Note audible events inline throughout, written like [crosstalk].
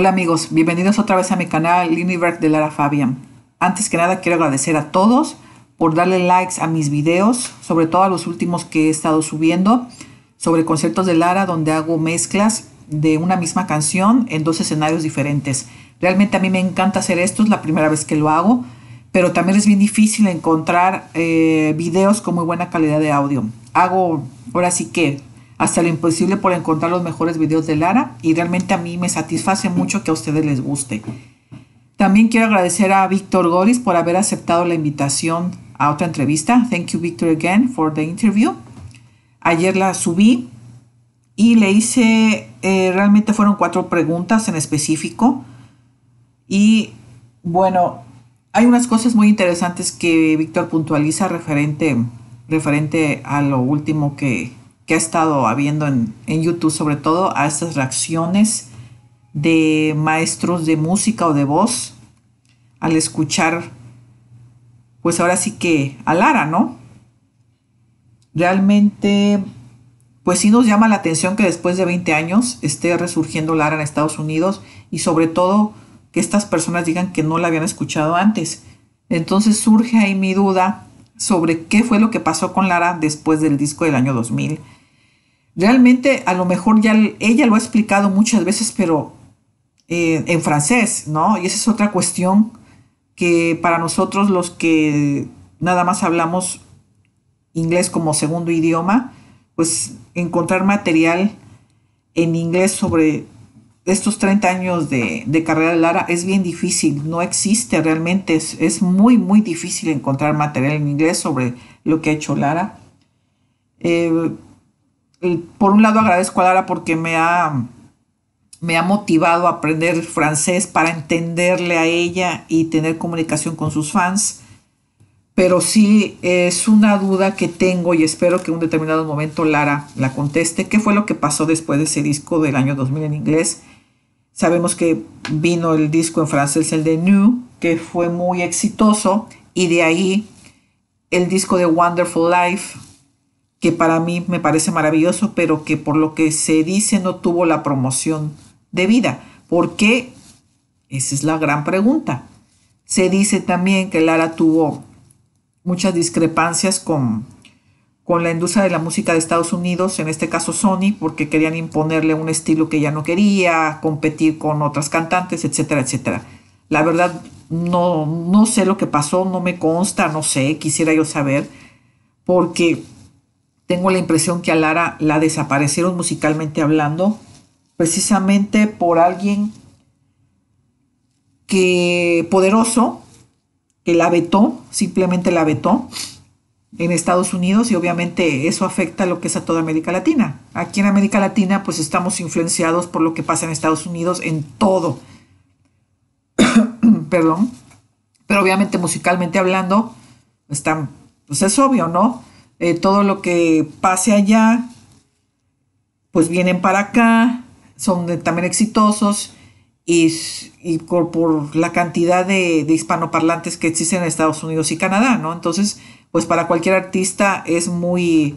Hola amigos, bienvenidos otra vez a mi canal Universe de Lara Fabian. Antes que nada quiero agradecer a todos por darle likes a mis videos, sobre todo a los últimos que he estado subiendo sobre conciertos de Lara donde hago mezclas de una misma canción en dos escenarios diferentes. Realmente a mí me encanta hacer esto, es la primera vez que lo hago, pero también es bien difícil encontrar eh, videos con muy buena calidad de audio. Hago ahora sí que hasta lo imposible por encontrar los mejores videos de Lara y realmente a mí me satisface mucho que a ustedes les guste. También quiero agradecer a Víctor Goris por haber aceptado la invitación a otra entrevista. Thank you Víctor again for the interview. Ayer la subí y le hice, eh, realmente fueron cuatro preguntas en específico y bueno, hay unas cosas muy interesantes que Víctor puntualiza referente, referente a lo último que, que ha estado habiendo en, YouTube, sobre todo a estas reacciones de maestros de música o de voz al escuchar, pues ahora sí que a Lara, ¿no? Realmente, pues sí nos llama la atención que después de 20 años esté resurgiendo Lara en Estados Unidos y sobre todo que estas personas digan que no la habían escuchado antes. Entonces surge ahí mi duda sobre qué fue lo que pasó con Lara después del disco del año 2000 Realmente, a lo mejor ya ella lo ha explicado muchas veces, pero eh, en francés, ¿no? Y esa es otra cuestión que para nosotros los que nada más hablamos inglés como segundo idioma, pues encontrar material en inglés sobre estos 30 años de, carrera de Lara es bien difícil, no existe realmente, es, es, muy, muy difícil encontrar material en inglés sobre lo que ha hecho Lara. Eh, eh, por un lado agradezco a Lara porque me ha, me ha motivado a aprender francés para entenderle a ella y tener comunicación con sus fans. Pero sí es una duda que tengo y espero que en un determinado momento Lara la conteste. ¿Qué fue lo que pasó después de ese disco del año 2000 en inglés? Sabemos que vino el disco en francés, el de New, que fue muy exitoso, y de ahí el disco de Wonderful Life, que para mí me parece maravilloso, pero que por lo que se dice no tuvo la promoción debida. ¿Por qué? Esa es la gran pregunta. Se dice también que Lara tuvo muchas discrepancias con, con la industria de la música de Estados Unidos, en este caso Sony, porque querían imponerle un estilo que ella no quería, competir con otras cantantes, etcétera, etcétera. La verdad, no, no sé lo que pasó, no me consta, no sé, quisiera yo saber, porque tengo la impresión que a Lara la desaparecieron musicalmente hablando, precisamente por alguien que poderoso, que la vetó, simplemente la vetó en Estados Unidos y obviamente eso afecta lo que es a toda América Latina. Aquí en América Latina pues estamos influenciados por lo que pasa en Estados Unidos en todo. [coughs] Perdón. Pero obviamente musicalmente hablando, están, pues es obvio, ¿no? Eh, todo lo que pase allá, pues vienen para acá, son también exitosos y, por, la cantidad de, hispanoparlantes que existen en Estados Unidos y Canadá, ¿no? Entonces, pues para cualquier artista es muy,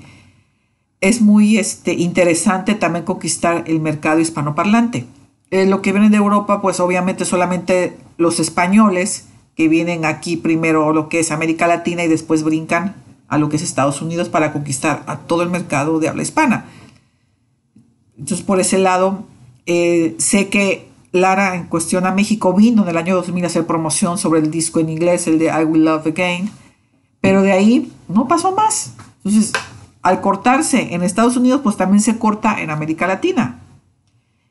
es muy este, interesante también conquistar el mercado hispanoparlante. Eh, lo que viene de Europa, pues obviamente solamente los españoles que vienen aquí primero, lo que es América Latina y después brincan a lo que es Estados Unidos para conquistar a todo el mercado de habla hispana. Entonces, por ese lado, eh, sé que Lara en cuestión a México vino en el año 2000 a hacer promoción sobre el disco en inglés, el de I Will Love Again, pero de ahí no pasó más. Entonces, al cortarse en Estados Unidos, pues también se corta en América Latina.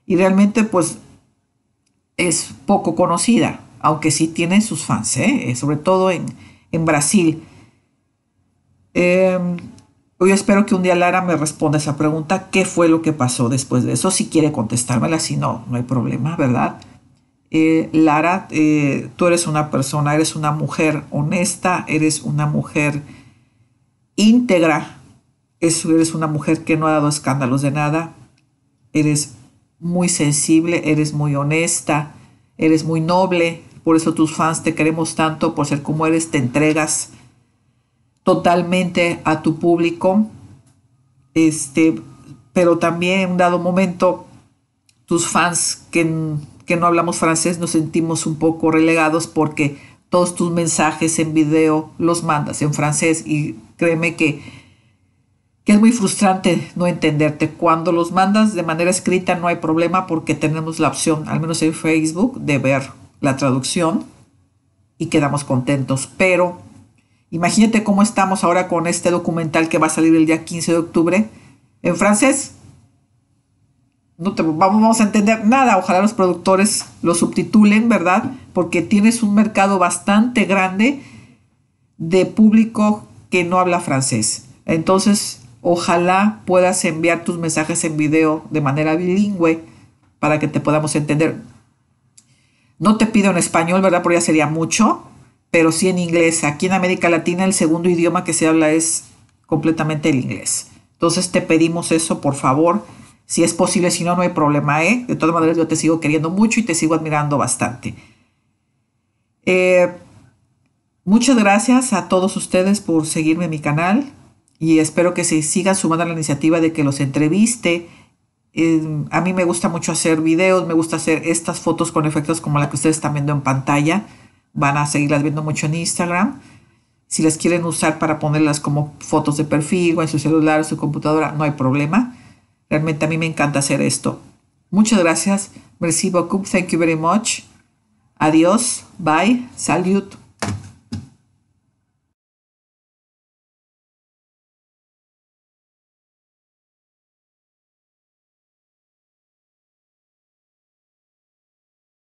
Y realmente, pues, es poco conocida, aunque sí tiene sus fans, ¿eh? Eh, sobre todo en, en Brasil. Eh, yo espero que un día Lara me responda esa pregunta, qué fue lo que pasó después de eso, si quiere contestármela, si no, no hay problema, ¿verdad? Eh, Lara, eh, tú eres una persona, eres una mujer honesta, eres una mujer íntegra, eres una mujer que no ha dado escándalos de nada, eres muy sensible, eres muy honesta, eres muy noble, por eso tus fans te queremos tanto, por ser como eres, te entregas totalmente a tu público, este, pero también en un dado momento tus fans que, que no hablamos francés nos sentimos un poco relegados porque todos tus mensajes en video los mandas en francés y créeme que, que es muy frustrante no entenderte. Cuando los mandas de manera escrita no hay problema porque tenemos la opción, al menos en Facebook, de ver la traducción y quedamos contentos, pero Imagínate cómo estamos ahora con este documental que va a salir el día 15 de octubre en francés. No te, vamos a entender nada. Ojalá los productores lo subtitulen, ¿verdad? Porque tienes un mercado bastante grande de público que no habla francés. Entonces, ojalá puedas enviar tus mensajes en video de manera bilingüe para que te podamos entender. No te pido en español, ¿verdad? Porque ya sería mucho pero sí en inglés. Aquí en América Latina el segundo idioma que se habla es completamente el inglés. Entonces te pedimos eso, por favor. Si es posible, si no, no hay problema, ¿eh? De todas maneras, yo te sigo queriendo mucho y te sigo admirando bastante. Eh, muchas gracias a todos ustedes por seguirme en mi canal y espero que se sigan sumando a la iniciativa de que los entreviste. Eh, a mí me gusta mucho hacer videos, me gusta hacer estas fotos con efectos como la que ustedes están viendo en pantalla van a seguirlas viendo mucho en Instagram. Si las quieren usar para ponerlas como fotos de perfil o en su celular o su computadora, no hay problema. Realmente a mí me encanta hacer esto. Muchas gracias. Merci beaucoup. Thank you very much. Adiós. Bye. Salute.